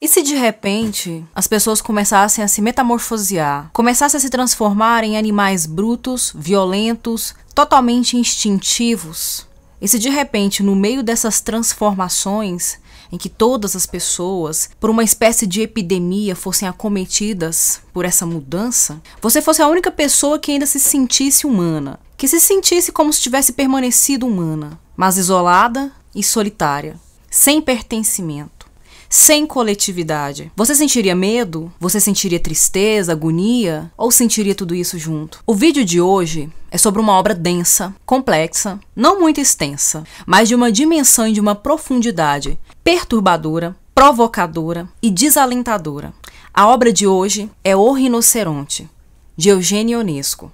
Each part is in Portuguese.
E se de repente as pessoas começassem a se metamorfosear, começassem a se transformar em animais brutos, violentos, totalmente instintivos? E se de repente, no meio dessas transformações, em que todas as pessoas, por uma espécie de epidemia, fossem acometidas por essa mudança, você fosse a única pessoa que ainda se sentisse humana, que se sentisse como se tivesse permanecido humana, mas isolada e solitária, sem pertencimento, sem coletividade. Você sentiria medo? Você sentiria tristeza, agonia? Ou sentiria tudo isso junto? O vídeo de hoje é sobre uma obra densa, complexa, não muito extensa, mas de uma dimensão e de uma profundidade perturbadora, provocadora e desalentadora. A obra de hoje é O Rinoceronte, de Eugênio Ionesco.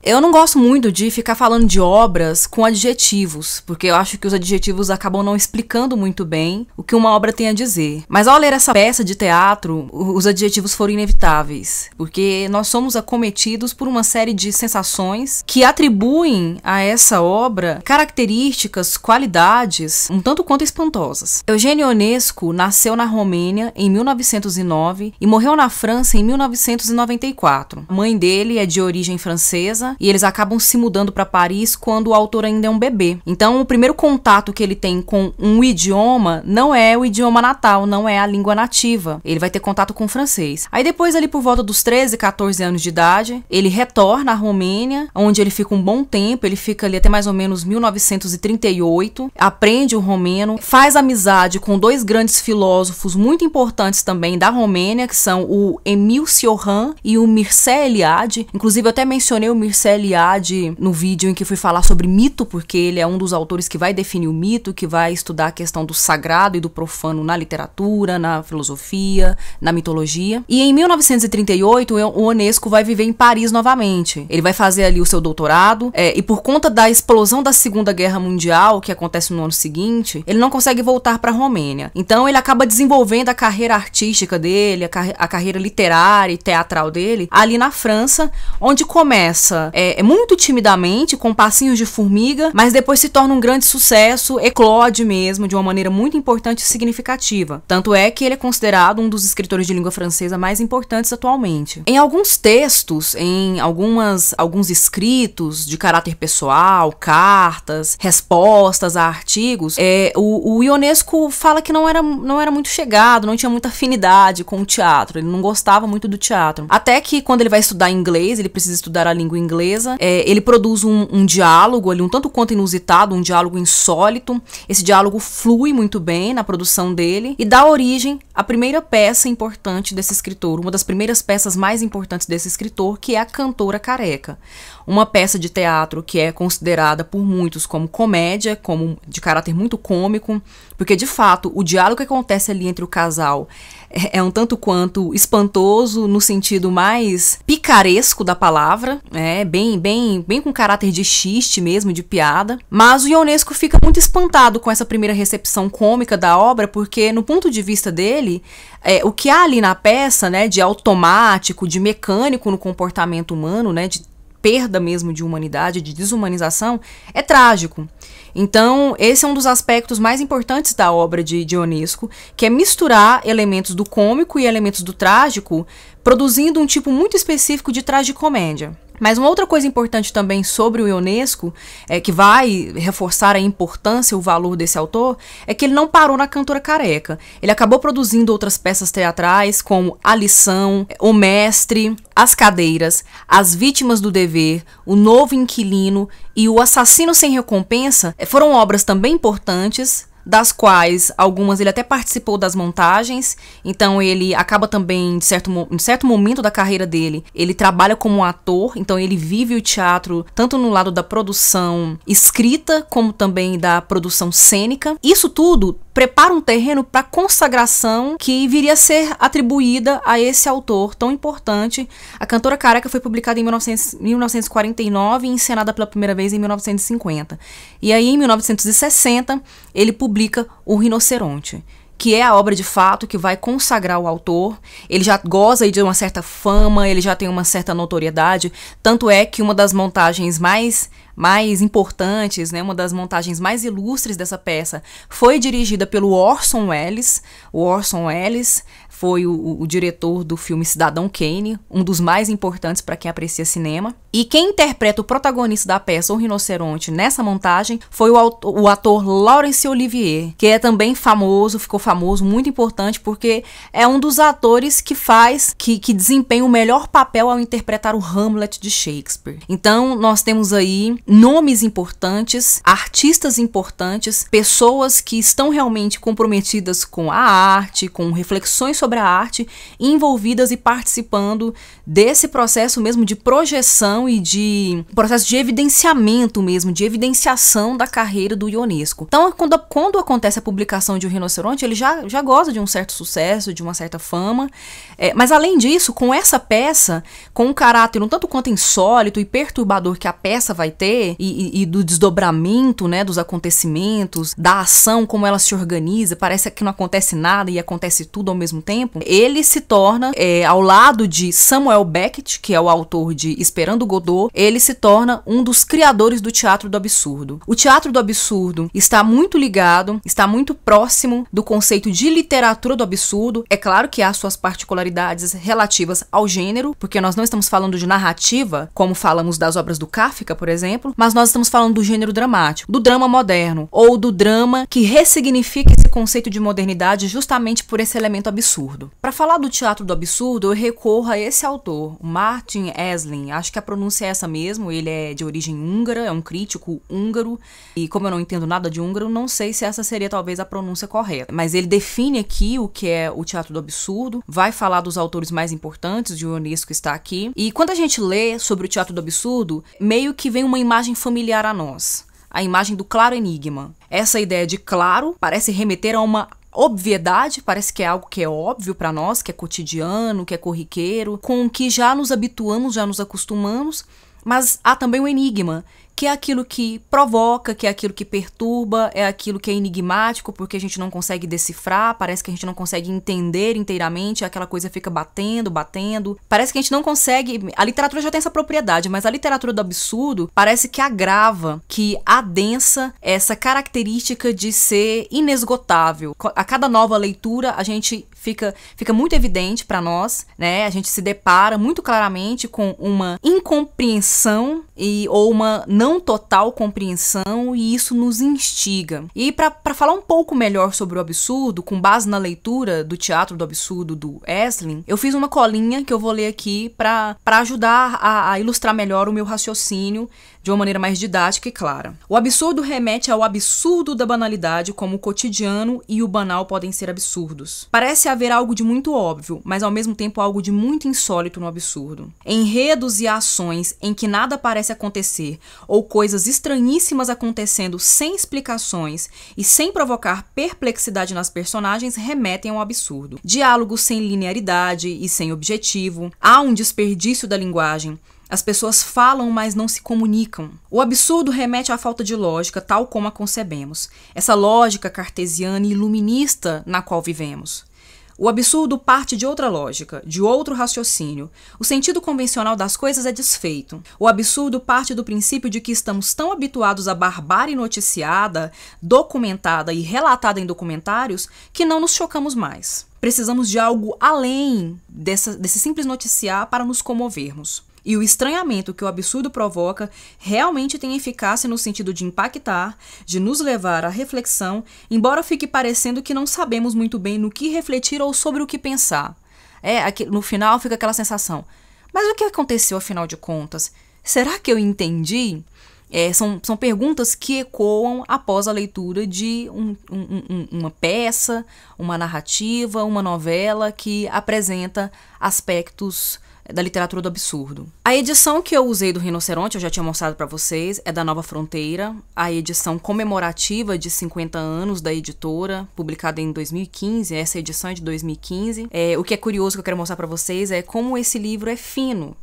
Eu não gosto muito de ficar falando de obras com adjetivos, porque eu acho que os adjetivos acabam não explicando muito bem o que uma obra tem a dizer. Mas ao ler essa peça de teatro, os adjetivos foram inevitáveis, porque nós somos acometidos por uma série de sensações que atribuem a essa obra características, qualidades um tanto quanto espantosas. Eugênio Ionesco nasceu na Romênia em 1909 e morreu na França em 1994. A mãe dele é de origem francesa e eles acabam se mudando para Paris quando o autor ainda é um bebê. Então, o primeiro contato que ele tem com um idioma não é o idioma natal, não é a língua nativa. Ele vai ter contato com o francês. Aí depois ali por volta dos 13, 14 anos de idade, ele retorna à Romênia, onde ele fica um bom tempo, ele fica ali até mais ou menos 1938, aprende o romeno, faz amizade com dois grandes filósofos muito importantes também da Romênia, que são o Emil Cioran e o Mircea Eliade. Inclusive eu até mencionei o Mircea CLA de, no vídeo em que fui falar sobre mito, porque ele é um dos autores que vai definir o mito, que vai estudar a questão do sagrado e do profano na literatura, na filosofia, na mitologia. E em 1938, o Unesco vai viver em Paris novamente. Ele vai fazer ali o seu doutorado, é, e por conta da explosão da Segunda Guerra Mundial, que acontece no ano seguinte, ele não consegue voltar para a Romênia. Então ele acaba desenvolvendo a carreira artística dele, a, car a carreira literária e teatral dele, ali na França, onde começa é, é, muito timidamente, com passinhos de formiga, mas depois se torna um grande sucesso, eclode mesmo, de uma maneira muito importante e significativa. Tanto é que ele é considerado um dos escritores de língua francesa mais importantes atualmente. Em alguns textos, em algumas, alguns escritos de caráter pessoal, cartas, respostas a artigos, é, o, o Ionesco fala que não era, não era muito chegado, não tinha muita afinidade com o teatro, ele não gostava muito do teatro. Até que quando ele vai estudar inglês, ele precisa estudar a língua inglesa inglesa. É, ele produz um, um, diálogo ali, um tanto quanto inusitado, um diálogo insólito. Esse diálogo flui muito bem na produção dele e dá origem à primeira peça importante desse escritor, uma das primeiras peças mais importantes desse escritor, que é a Cantora Careca. Uma peça de teatro que é considerada por muitos como comédia, como de caráter muito cômico, porque de fato o diálogo que acontece ali entre o casal é, é um tanto quanto espantoso no sentido mais picaresco da palavra, é bem, bem, bem com caráter de xiste mesmo, de piada. Mas o Ionesco fica muito espantado com essa primeira recepção cômica da obra, porque no ponto de vista dele, é, o que há ali na peça, né, de automático, de mecânico no comportamento humano, né, de perda mesmo de humanidade, de desumanização, é trágico. Então, esse é um dos aspectos mais importantes da obra de Dionisco, que é misturar elementos do cômico e elementos do trágico produzindo um tipo muito específico de tragicomédia. Mas uma outra coisa importante também sobre o Ionesco, é, que vai reforçar a importância e o valor desse autor, é que ele não parou na cantora careca. Ele acabou produzindo outras peças teatrais, como A Lição, O Mestre, As Cadeiras, As Vítimas do Dever, O Novo Inquilino e O Assassino Sem Recompensa. É, foram obras também importantes das quais algumas ele até participou das montagens, então ele acaba também, de certo, em certo momento da carreira dele, ele trabalha como ator, então ele vive o teatro tanto no lado da produção escrita, como também da produção cênica. Isso tudo prepara um terreno para consagração que viria a ser atribuída a esse autor tão importante. A Cantora Careca foi publicada em 1900, 1949 e encenada pela primeira vez em 1950. E aí, em 1960, ele publica publica O Rinoceronte, que é a obra de fato que vai consagrar o autor. Ele já goza de uma certa fama, ele já tem uma certa notoriedade, tanto é que uma das montagens mais mais importantes, né, uma das montagens mais ilustres dessa peça foi dirigida pelo Orson Welles. O Orson Welles foi o, o diretor do filme Cidadão Kane, um dos mais importantes para quem aprecia cinema. E quem interpreta o protagonista da peça O Rinoceronte nessa montagem foi o, o ator Laurence Olivier, que é também famoso, ficou famoso, muito importante, porque é um dos atores que faz, que, que desempenha o melhor papel ao interpretar o Hamlet de Shakespeare. Então, nós temos aí nomes importantes, artistas importantes, pessoas que estão realmente comprometidas com a arte, com reflexões sobre sobre a arte envolvidas e participando desse processo mesmo de projeção e de processo de evidenciamento mesmo, de evidenciação da carreira do Ionesco. Então, quando, quando acontece a publicação de O Rinoceronte, ele já, já goza de um certo sucesso, de uma certa fama, é, mas além disso, com essa peça, com um caráter um tanto quanto insólito e perturbador que a peça vai ter, e, e, e do desdobramento, né, dos acontecimentos, da ação, como ela se organiza, parece que não acontece nada e acontece tudo ao mesmo tempo, tempo, ele se torna, é, ao lado de Samuel Beckett, que é o autor de Esperando Godot, ele se torna um dos criadores do teatro do absurdo. O teatro do absurdo está muito ligado, está muito próximo do conceito de literatura do absurdo. É claro que há suas particularidades relativas ao gênero, porque nós não estamos falando de narrativa, como falamos das obras do Kafka, por exemplo, mas nós estamos falando do gênero dramático, do drama moderno, ou do drama que ressignifica esse conceito de modernidade justamente por esse elemento absurdo absurdo. Para falar do teatro do absurdo, eu recorro a esse autor, Martin Esslin. Acho que a pronúncia é essa mesmo. Ele é de origem húngara, é um crítico húngaro. E como eu não entendo nada de húngaro, não sei se essa seria talvez a pronúncia correta. Mas ele define aqui o que é o teatro do absurdo, vai falar dos autores mais importantes, de Unesco está aqui. E quando a gente lê sobre o teatro do absurdo, meio que vem uma imagem familiar a nós a imagem do claro enigma. Essa ideia de claro parece remeter a uma obviedade parece que é algo que é óbvio para nós, que é cotidiano, que é corriqueiro, com o que já nos habituamos, já nos acostumamos, mas há também o enigma, que é aquilo que provoca, que é aquilo que perturba, é aquilo que é enigmático, porque a gente não consegue decifrar, parece que a gente não consegue entender inteiramente, aquela coisa fica batendo, batendo. Parece que a gente não consegue. A literatura já tem essa propriedade, mas a literatura do absurdo parece que agrava, que adensa essa característica de ser inesgotável. A cada nova leitura, a gente fica, fica muito evidente para nós, né? A gente se depara muito claramente com uma incompreensão e, ou uma não total compreensão e isso nos instiga. E para falar um pouco melhor sobre o absurdo, com base na leitura do Teatro do Absurdo do Esslin, eu fiz uma colinha que eu vou ler aqui para ajudar a, a ilustrar melhor o meu raciocínio de uma maneira mais didática e clara. O absurdo remete ao absurdo da banalidade, como o cotidiano e o banal podem ser absurdos. Parece haver algo de muito óbvio, mas ao mesmo tempo algo de muito insólito no absurdo. Enredos e ações em que nada parece acontecer, ou coisas estranhíssimas acontecendo sem explicações e sem provocar perplexidade nas personagens remetem ao absurdo. Diálogos sem linearidade e sem objetivo, há um desperdício da linguagem. As pessoas falam, mas não se comunicam. O absurdo remete à falta de lógica, tal como a concebemos. Essa lógica cartesiana e iluminista na qual vivemos. O absurdo parte de outra lógica, de outro raciocínio. O sentido convencional das coisas é desfeito. O absurdo parte do princípio de que estamos tão habituados à barbárie noticiada, documentada e relatada em documentários que não nos chocamos mais. Precisamos de algo além dessa, desse simples noticiar para nos comovermos e o estranhamento que o absurdo provoca realmente tem eficácia no sentido de impactar, de nos levar à reflexão, embora fique parecendo que não sabemos muito bem no que refletir ou sobre o que pensar. É, aqui, no final fica aquela sensação. Mas o que aconteceu afinal de contas? Será que eu entendi? É, são, são perguntas que ecoam após a leitura de um, um, um, uma peça, uma narrativa, uma novela que apresenta aspectos da literatura do absurdo. A edição que eu usei do Rinoceronte, eu já tinha mostrado para vocês, é da Nova Fronteira, a edição comemorativa de 50 anos da editora, publicada em 2015, essa edição é de 2015. É, o que é curioso que eu quero mostrar para vocês é como esse livro é fino.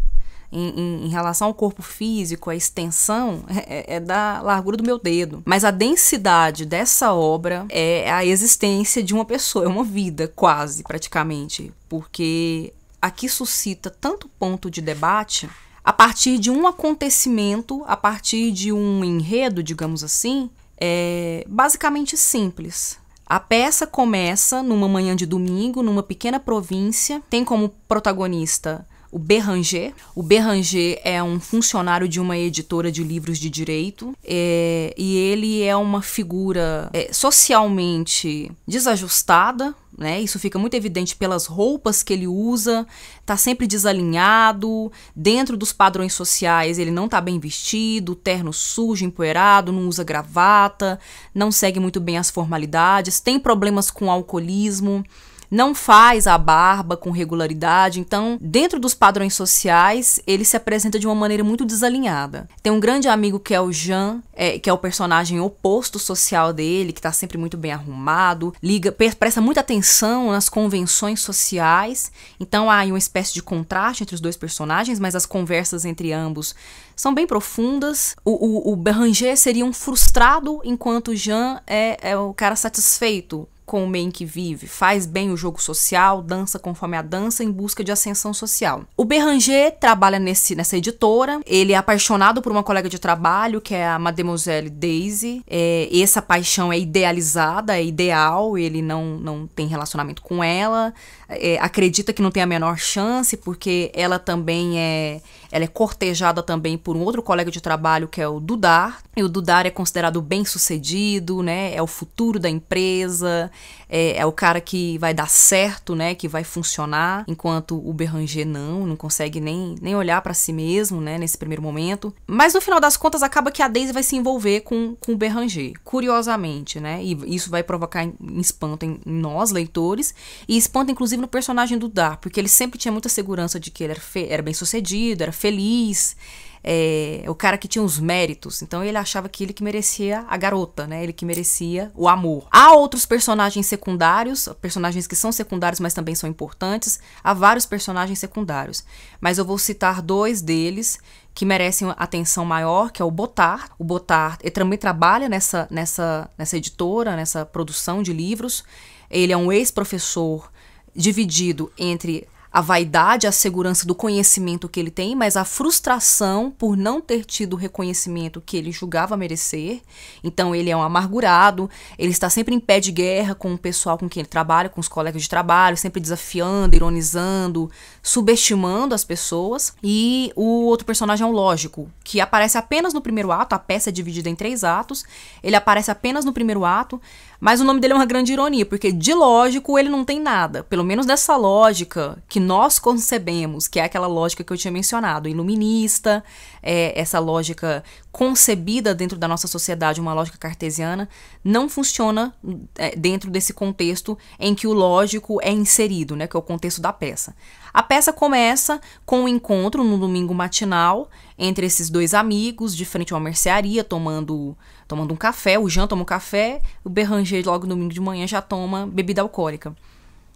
Em, em, em, relação ao corpo físico, a extensão é, é, é, da largura do meu dedo. Mas a densidade dessa obra é a existência de uma pessoa, é uma vida, quase, praticamente. Porque aqui suscita tanto ponto de debate a partir de um acontecimento, a partir de um enredo, digamos assim, é basicamente simples. A peça começa numa manhã de domingo, numa pequena província, tem como protagonista o Berranger. O Berranger é um funcionário de uma editora de livros de direito é, e ele é uma figura é, socialmente desajustada. Né? Isso fica muito evidente pelas roupas que ele usa, está sempre desalinhado, dentro dos padrões sociais ele não está bem vestido, terno sujo, empoeirado, não usa gravata, não segue muito bem as formalidades, tem problemas com alcoolismo não faz a barba com regularidade, então, dentro dos padrões sociais, ele se apresenta de uma maneira muito desalinhada. Tem um grande amigo que é o Jean, é, que é o personagem oposto social dele, que tá sempre muito bem arrumado, liga, presta muita atenção nas convenções sociais, então há uma espécie de contraste entre os dois personagens, mas as conversas entre ambos são bem profundas. O, o, o Beranger seria um frustrado, enquanto Jean é, é o cara satisfeito, com o meio em que vive, faz bem o jogo social, dança conforme a dança em busca de ascensão social. O Berranger trabalha nesse, nessa editora, ele é apaixonado por uma colega de trabalho, que é a Mademoiselle Daisy. É, essa paixão é idealizada, é ideal, ele não, não tem relacionamento com ela, é, acredita que não tem a menor chance, porque ela também é, ela é cortejada também por um outro colega de trabalho que é o Dudar. E o Dudar é considerado bem-sucedido, né? É o futuro da empresa, é, é, o cara que vai dar certo, né, que vai funcionar, enquanto o Berranger não, não consegue nem, nem olhar para si mesmo, né, nesse primeiro momento. Mas no final das contas acaba que a Daisy vai se envolver com, com o Berranger, curiosamente, né, e isso vai provocar espanto em, nós, leitores, e espanto inclusive no personagem do Dar, porque ele sempre tinha muita segurança de que ele era, era bem sucedido, era feliz, é, o cara que tinha os méritos. Então ele achava que ele que merecia a garota, né? Ele que merecia o amor. Há outros personagens secundários, personagens que são secundários, mas também são importantes. Há vários personagens secundários. Mas eu vou citar dois deles que merecem atenção maior, que é o Botar. O Botar ele também trabalha nessa, nessa, nessa editora, nessa produção de livros. Ele é um ex-professor dividido entre a vaidade, a segurança do conhecimento que ele tem, mas a frustração por não ter tido o reconhecimento que ele julgava merecer. Então ele é um amargurado, ele está sempre em pé de guerra com o pessoal com quem ele trabalha, com os colegas de trabalho, sempre desafiando, ironizando, subestimando as pessoas. E o outro personagem é um lógico, que aparece apenas no primeiro ato, a peça é dividida em três atos, ele aparece apenas no primeiro ato, mas o nome dele é uma grande ironia, porque de lógico ele não tem nada. Pelo menos dessa lógica que nós concebemos, que é aquela lógica que eu tinha mencionado, iluminista, é, essa lógica concebida dentro da nossa sociedade, uma lógica cartesiana, não funciona é, dentro desse contexto em que o lógico é inserido, né, que é o contexto da peça. A peça começa com um encontro no domingo matinal entre esses dois amigos, de frente a uma mercearia, tomando, tomando um café. O Jean toma um café, o Berranger, logo no domingo de manhã, já toma bebida alcoólica.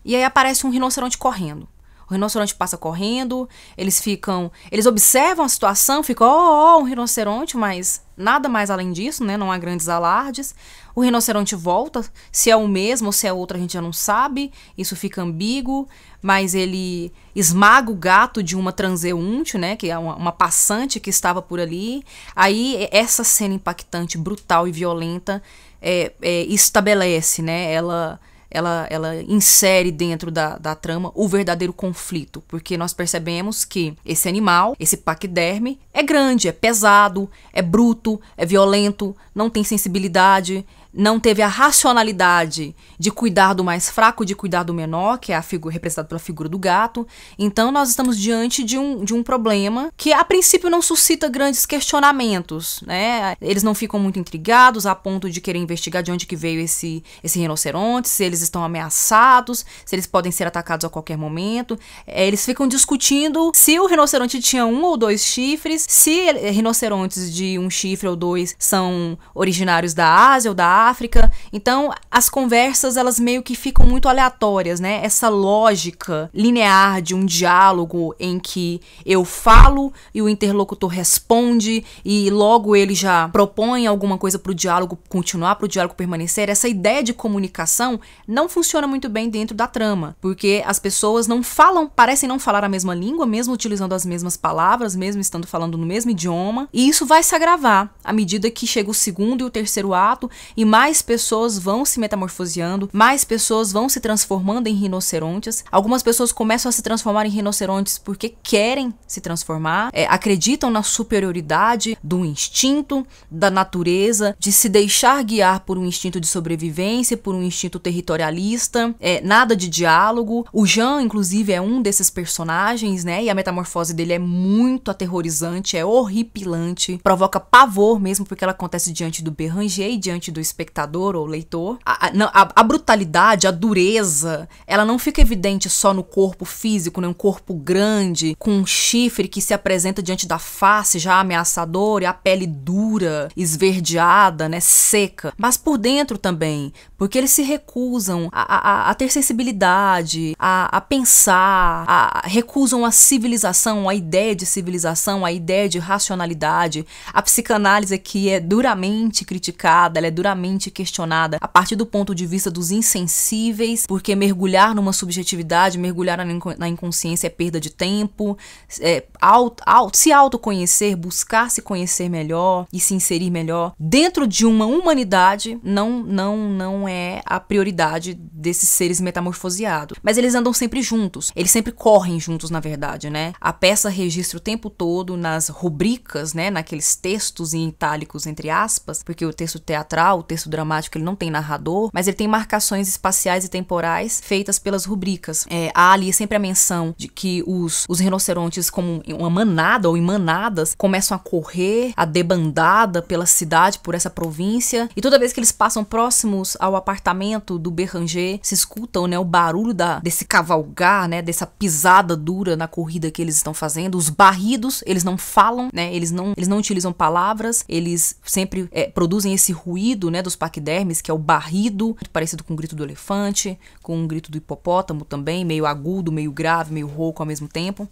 E aí aparece um rinoceronte correndo. O rinoceronte passa correndo, eles ficam. Eles observam a situação, ficam, oh, oh, oh, um rinoceronte, mas nada mais além disso, né? Não há grandes alardes. O rinoceronte volta, se é o mesmo ou se é outro a gente já não sabe, isso fica ambíguo, mas ele esmaga o gato de uma transeunte, né, que é uma, uma, passante que estava por ali. Aí essa cena impactante, brutal e violenta é, é, estabelece, né, ela ela, ela insere dentro da, da trama o verdadeiro conflito, porque nós percebemos que esse animal, esse paquiderme, é grande, é pesado, é bruto, é violento, não tem sensibilidade, não teve a racionalidade de cuidar do mais fraco, de cuidar do menor, que é a figura representada pela figura do gato. Então nós estamos diante de um, de um problema que a princípio não suscita grandes questionamentos, né? Eles não ficam muito intrigados a ponto de querer investigar de onde que veio esse esse rinoceronte, se eles estão ameaçados, se eles podem ser atacados a qualquer momento. É, eles ficam discutindo se o rinoceronte tinha um ou dois chifres, se rinocerontes de um chifre ou dois são originários da Ásia ou da África. Então, as conversas elas meio que ficam muito aleatórias, né? Essa lógica linear de um diálogo em que eu falo e o interlocutor responde e logo ele já propõe alguma coisa para o diálogo continuar, para o diálogo permanecer. Essa ideia de comunicação não funciona muito bem dentro da trama, porque as pessoas não falam, parecem não falar a mesma língua, mesmo utilizando as mesmas palavras, mesmo estando falando no mesmo idioma, e isso vai se agravar à medida que chega o segundo e o terceiro ato e mais pessoas vão se metamorfoseando, mais pessoas vão se transformando em rinocerontes. Algumas pessoas começam a se transformar em rinocerontes porque querem se transformar, é, acreditam na superioridade do instinto, da natureza, de se deixar guiar por um instinto de sobrevivência, por um instinto territorialista, é, nada de diálogo. O Jean, inclusive, é um desses personagens, né? E a metamorfose dele é muito aterrorizante, é horripilante, provoca pavor mesmo, porque ela acontece diante do Berranger e diante do espectador ou leitor, a, a, a, brutalidade, a dureza, ela não fica evidente só no corpo físico, né? Um corpo grande, com um chifre que se apresenta diante da face já ameaçador e a pele dura, esverdeada, né? Seca. Mas por dentro também, porque eles se recusam a, a ter sensibilidade, a, pensar, recusam a civilização, a ideia de civilização, a ideia de racionalidade. A psicanálise que é duramente criticada, ela é duramente questionada a partir do ponto de vista dos insensíveis, porque mergulhar numa subjetividade, mergulhar na, na inconsciência é perda de tempo, é, auto, auto, se autoconhecer, buscar se conhecer melhor e se inserir melhor dentro de uma humanidade não, não, não é a prioridade desses seres metamorfoseados. Mas eles andam sempre juntos, eles sempre correm juntos, na verdade, né? A peça registra o tempo todo nas rubricas, né? Naqueles textos em itálicos, entre aspas, porque o texto teatral, o texto texto dramático ele não tem narrador, mas ele tem marcações espaciais e temporais feitas pelas rubricas. É, há ali sempre a menção de que os, os rinocerontes, como uma manada ou em manadas, começam a correr, a debandada pela cidade, por essa província, e toda vez que eles passam próximos ao apartamento do Berranger, se escutam né, o barulho da, desse cavalgar, né, dessa pisada dura na corrida que eles estão fazendo, os barridos, eles não falam, né, eles, não, eles não utilizam palavras, eles sempre é, produzem esse ruído né, dos paquidermes, que é o barrido, parecido com o grito do elefante, com o grito do hipopótamo também, meio agudo, meio grave, meio rouco ao mesmo tempo.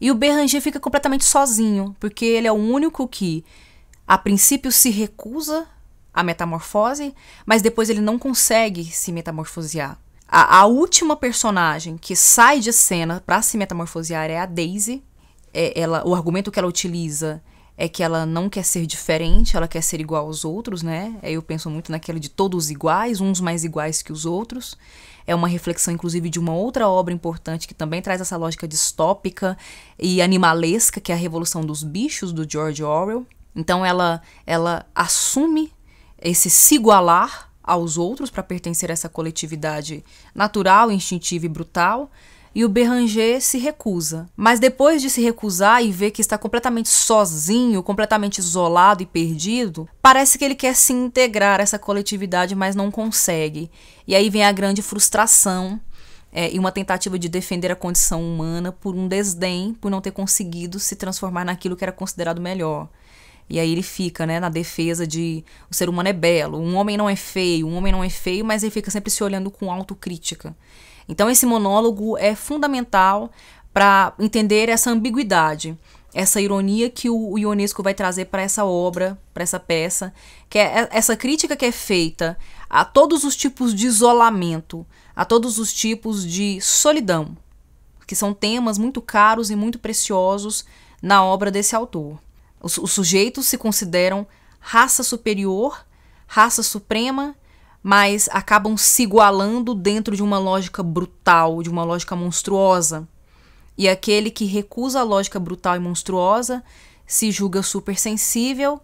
E o Berranger fica completamente sozinho, porque ele é o único que, a princípio, se recusa à metamorfose, mas depois ele não consegue se metamorfosear. A, a última personagem que sai de cena para se metamorfosear é a Daisy. É, ela, o argumento que ela utiliza é que ela não quer ser diferente, ela quer ser igual aos outros, né? É, eu penso muito naquela de todos iguais, uns mais iguais que os outros. É uma reflexão, inclusive, de uma outra obra importante que também traz essa lógica distópica e animalesca, que é a Revolução dos Bichos, do George Orwell. Então ela, ela assume esse se igualar aos outros para pertencer a essa coletividade natural, instintiva e brutal, e o Berranger se recusa. Mas depois de se recusar e ver que está completamente sozinho, completamente isolado e perdido, parece que ele quer se integrar a essa coletividade, mas não consegue. E aí vem a grande frustração é, e uma tentativa de defender a condição humana por um desdém por não ter conseguido se transformar naquilo que era considerado melhor. E aí ele fica, né, na defesa de o ser humano é belo, um homem não é feio, um homem não é feio, mas ele fica sempre se olhando com autocrítica. Então esse monólogo é fundamental para entender essa ambiguidade, essa ironia que o Ionesco vai trazer para essa obra, para essa peça, que é, é essa crítica que é feita a todos os tipos de isolamento, a todos os tipos de solidão, que são temas muito caros e muito preciosos na obra desse autor. Os, os sujeitos se consideram raça superior, raça suprema, mas acabam se igualando dentro de uma lógica brutal, de uma lógica monstruosa. E aquele que recusa a lógica brutal e monstruosa se julga supersensível,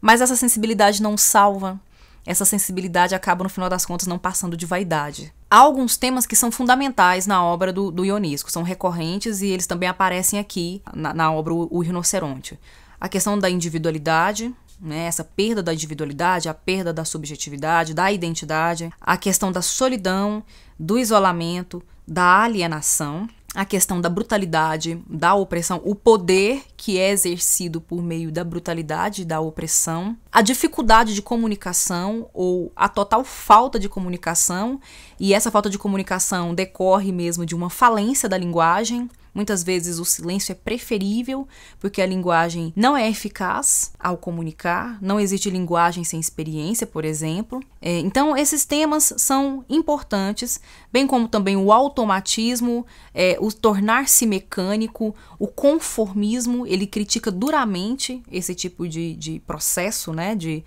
mas essa sensibilidade não salva. Essa sensibilidade acaba, no final das contas, não passando de vaidade. Há alguns temas que são fundamentais na obra do, do Ionisco, são recorrentes e eles também aparecem aqui na, na obra O Rinoceronte a questão da individualidade, né, essa perda da individualidade, a perda da subjetividade, da identidade, a questão da solidão, do isolamento, da alienação, a questão da brutalidade, da opressão, o poder que é exercido por meio da brutalidade, da opressão, a dificuldade de comunicação ou a total falta de comunicação, e essa falta de comunicação decorre mesmo de uma falência da linguagem, Muitas vezes o silêncio é preferível porque a linguagem não é eficaz ao comunicar, não existe linguagem sem experiência, por exemplo. É, então, esses temas são importantes, bem como também o automatismo, é, o tornar-se mecânico, o conformismo. Ele critica duramente esse tipo de, de processo, né? De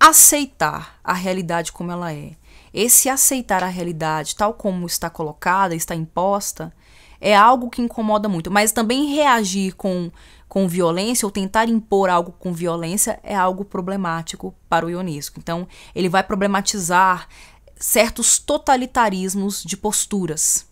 aceitar a realidade como ela é. Esse aceitar a realidade tal como está colocada, está imposta, é algo que incomoda muito. Mas também reagir com, com violência ou tentar impor algo com violência é algo problemático para o Ionesco. Então, ele vai problematizar certos totalitarismos de posturas.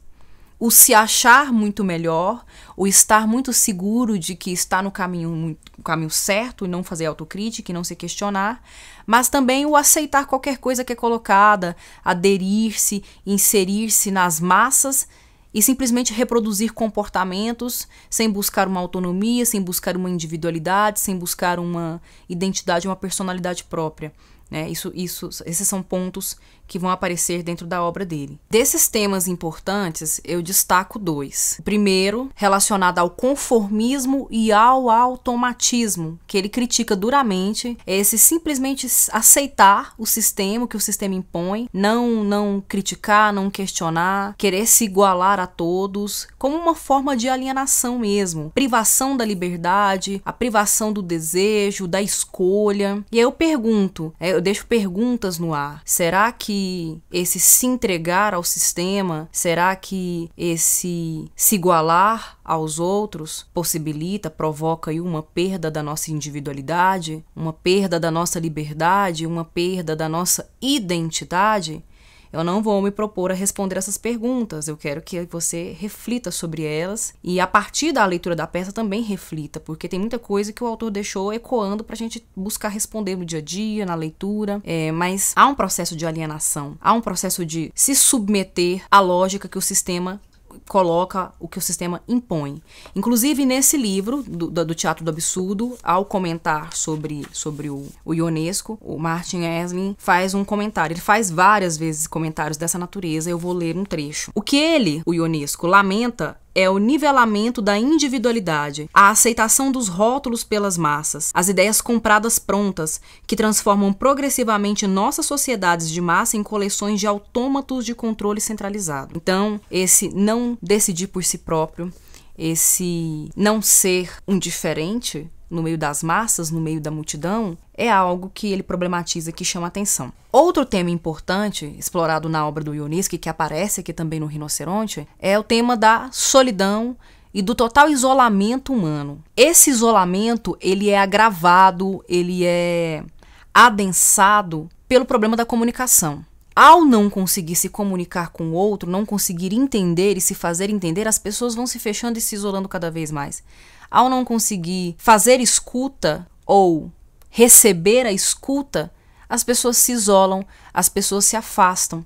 O se achar muito melhor, o estar muito seguro de que está no caminho, no caminho certo e não fazer autocrítica e não se questionar, mas também o aceitar qualquer coisa que é colocada, aderir-se, inserir-se nas massas e simplesmente reproduzir comportamentos sem buscar uma autonomia, sem buscar uma individualidade, sem buscar uma identidade, uma personalidade própria. Né? Isso, isso, esses são pontos que vão aparecer dentro da obra dele. Desses temas importantes, eu destaco dois. O primeiro, relacionado ao conformismo e ao automatismo, que ele critica duramente, é esse simplesmente aceitar o sistema, o que o sistema impõe, não, não criticar, não questionar, querer se igualar a todos, como uma forma de alienação mesmo, privação da liberdade, a privação do desejo, da escolha. E aí eu pergunto, é, eu deixo perguntas no ar. Será que que esse se entregar ao sistema, será que esse se igualar aos outros possibilita, provoca aí uma perda da nossa individualidade, uma perda da nossa liberdade, uma perda da nossa identidade? Eu não vou me propor a responder essas perguntas, eu quero que você reflita sobre elas e a partir da leitura da peça também reflita, porque tem muita coisa que o autor deixou ecoando para a gente buscar responder no dia a dia, na leitura, é, mas há um processo de alienação, há um processo de se submeter à lógica que o sistema coloca o que o sistema impõe. Inclusive, nesse livro do, do Teatro do Absurdo, ao comentar sobre, sobre o, o Ionesco, o Martin Esling faz um comentário. Ele faz várias vezes comentários dessa natureza, eu vou ler um trecho. O que ele, o Ionesco, lamenta é o nivelamento da individualidade, a aceitação dos rótulos pelas massas, as ideias compradas prontas, que transformam progressivamente nossas sociedades de massa em coleções de autômatos de controle centralizado. Então, esse não decidir por si próprio, esse não ser um diferente no meio das massas, no meio da multidão, é algo que ele problematiza que chama atenção. Outro tema importante explorado na obra do Ioniski, que aparece aqui também no Rinoceronte, é o tema da solidão e do total isolamento humano. Esse isolamento, ele é agravado, ele é adensado pelo problema da comunicação. Ao não conseguir se comunicar com o outro, não conseguir entender e se fazer entender, as pessoas vão se fechando e se isolando cada vez mais. Ao não conseguir fazer escuta ou receber a escuta, as pessoas se isolam, as pessoas se afastam.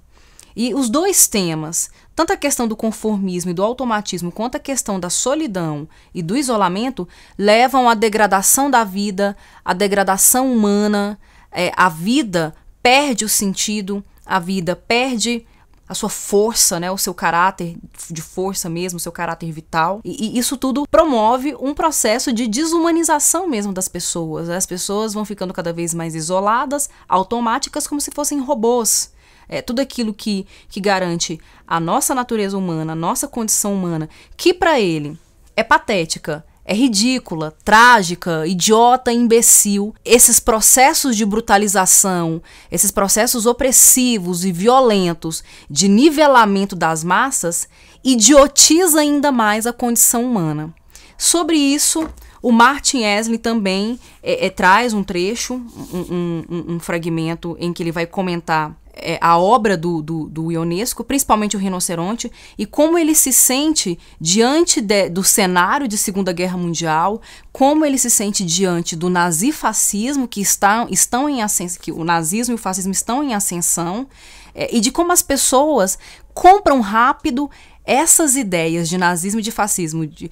E os dois temas, tanto a questão do conformismo e do automatismo, quanto a questão da solidão e do isolamento, levam à degradação da vida, à degradação humana. É, a vida perde o sentido, a vida perde a sua força, né, o seu caráter de força mesmo, o seu caráter vital. E, e, isso tudo promove um processo de desumanização mesmo das pessoas. As pessoas vão ficando cada vez mais isoladas, automáticas, como se fossem robôs. É, tudo aquilo que, que garante a nossa natureza humana, a nossa condição humana, que para ele é patética, é ridícula, trágica, idiota, imbecil. Esses processos de brutalização, esses processos opressivos e violentos de nivelamento das massas idiotiza ainda mais a condição humana. Sobre isso, o Martin Esli também é, é, traz um trecho, um, um, um fragmento em que ele vai comentar é, a obra do, do, do, Ionesco, principalmente o rinoceronte, e como ele se sente diante de, do cenário de Segunda Guerra Mundial, como ele se sente diante do nazifascismo que está, estão em ascensão, que o nazismo e o fascismo estão em ascensão, é, e de como as pessoas compram rápido essas ideias de nazismo e de fascismo. De,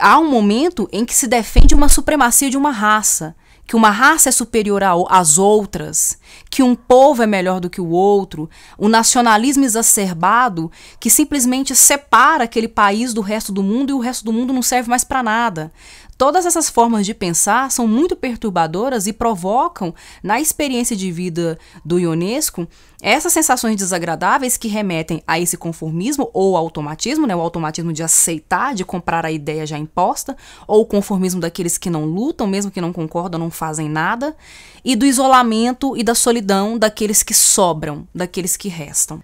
há um momento em que se defende uma supremacia de uma raça que uma raça é superior às outras, que um povo é melhor do que o outro, o nacionalismo exacerbado que simplesmente separa aquele país do resto do mundo e o resto do mundo não serve mais para nada. Todas essas formas de pensar são muito perturbadoras e provocam, na experiência de vida do Ionesco, essas sensações desagradáveis que remetem a esse conformismo ou automatismo, né, o automatismo de aceitar, de comprar a ideia já imposta, ou o conformismo daqueles que não lutam, mesmo que não concordam, não fazem nada, e do isolamento e da solidão daqueles que sobram, daqueles que restam.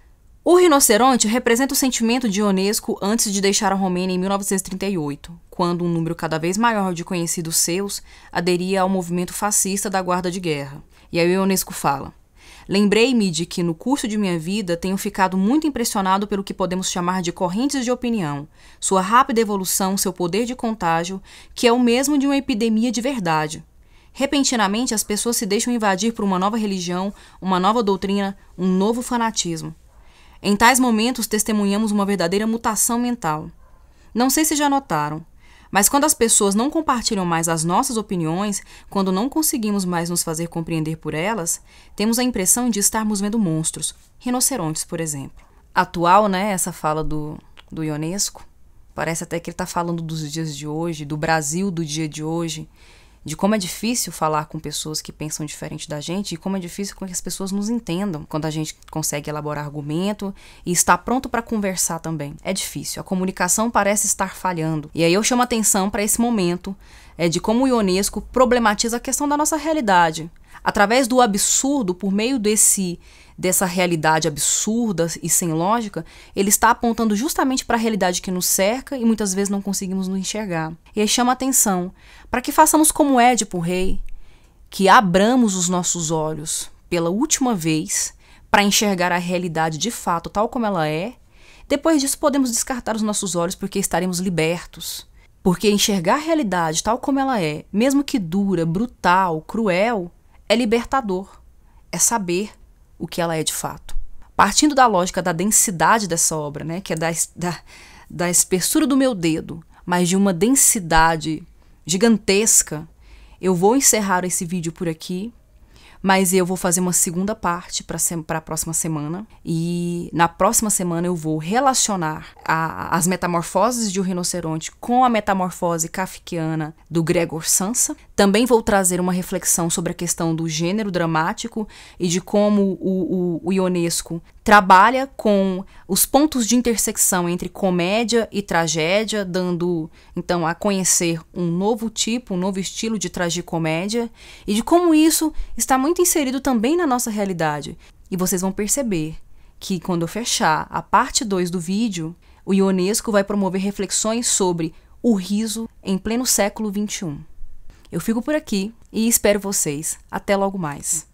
O rinoceronte representa o sentimento de Ionesco antes de deixar a Romênia em 1938, quando um número cada vez maior de conhecidos seus aderia ao movimento fascista da Guarda de Guerra. E aí Ionesco fala: Lembrei-me de que, no curso de minha vida, tenho ficado muito impressionado pelo que podemos chamar de correntes de opinião, sua rápida evolução, seu poder de contágio, que é o mesmo de uma epidemia de verdade. Repentinamente, as pessoas se deixam invadir por uma nova religião, uma nova doutrina, um novo fanatismo. Em tais momentos testemunhamos uma verdadeira mutação mental. Não sei se já notaram, mas quando as pessoas não compartilham mais as nossas opiniões, quando não conseguimos mais nos fazer compreender por elas, temos a impressão de estarmos vendo monstros, rinocerontes, por exemplo. Atual, né, essa fala do, do Ionesco? Parece até que ele está falando dos dias de hoje, do Brasil do dia de hoje, de como é difícil falar com pessoas que pensam diferente da gente e como é difícil que as pessoas nos entendam quando a gente consegue elaborar argumento e está pronto para conversar também. É difícil, a comunicação parece estar falhando. E aí eu chamo atenção para esse momento é, de como o Ionesco problematiza a questão da nossa realidade, Através do absurdo, por meio desse dessa realidade absurda e sem lógica, ele está apontando justamente para a realidade que nos cerca e muitas vezes não conseguimos nos enxergar. E aí chama atenção para que façamos como Édipo Rei, que abramos os nossos olhos pela última vez para enxergar a realidade de fato tal como ela é. Depois disso, podemos descartar os nossos olhos porque estaremos libertos. Porque enxergar a realidade tal como ela é, mesmo que dura, brutal, cruel, é libertador, é saber o que ela é de fato. Partindo da lógica da densidade dessa obra, né, que é da, da, da espessura do meu dedo, mas de uma densidade gigantesca, eu vou encerrar esse vídeo por aqui, mas eu vou fazer uma segunda parte para se a próxima semana. E na próxima semana eu vou relacionar a, as metamorfoses de um rinoceronte com a metamorfose kafkiana do Gregor Sansa. Também vou trazer uma reflexão sobre a questão do gênero dramático e de como o, o, o Ionesco trabalha com os pontos de intersecção entre comédia e tragédia, dando então a conhecer um novo tipo, um novo estilo de tragicomédia e de como isso está muito inserido também na nossa realidade. E vocês vão perceber que quando eu fechar a parte 2 do vídeo, o Ionesco vai promover reflexões sobre o riso em pleno século XXI. Eu fico por aqui e espero vocês. Até logo mais.